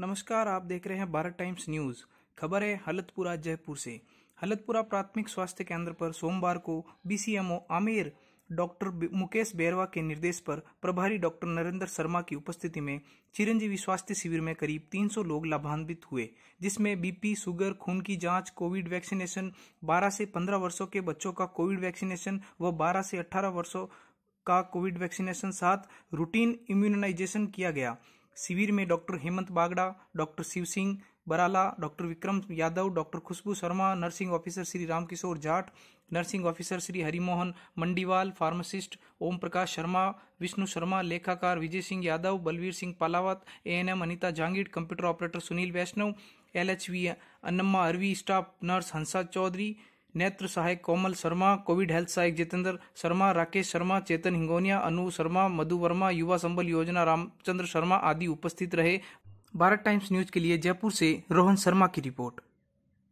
नमस्कार आप देख रहे हैं भारत टाइम्स न्यूज खबर है हलतपुरा जयपुर से हलतपुरा प्राथमिक स्वास्थ्य केंद्र पर सोमवार को बीसीएमओ आमिर डॉक्टर मुकेश बैरवा के निर्देश पर प्रभारी डॉक्टर नरेंद्र शर्मा की उपस्थिति में चिरंजीवी स्वास्थ्य शिविर में करीब 300 लोग लाभान्वित हुए जिसमें बीपी शुगर खून की जांच कोविड वैक्सीनेशन 12 से 15 वर्षों के बच्चों का कोविड वैक्सीनेशन व 12 से 18 वर्षों का कोविड वैक्सीनेशन साथ रूटीन इम्यूनाइजेशन किया गया शिविर में doctor Hemant Bagda doctor Shiv Singh Barala doctor Vikram Yadav doctor Khushbu Sharma nursing officer Shri Ramkishore Jat nursing officer Shri Harimohan Mandiwal pharmacist Om Prakash Sharma Vishnu Sharma लेखाकार Vijay Singh Yadav Balveer Singh Palawat A N M Anita Jangid computer operator Sunil Vaishnav L H V Annamma Arvi staff nurse हंसा चौधरी नेत्र सहायक कोमल शर्मा कोविड हेल्थ सहायक जितेंद्र शर्मा राकेश शर्मा चेतन हिंगोनिया अनु शर्मा मधु वर्मा युवा संबल योजना रामचंद्र शर्मा आदि उपस्थित रहे भारत टाइम्स न्यूज के लिए जयपुर से रोहन शर्मा की रिपोर्ट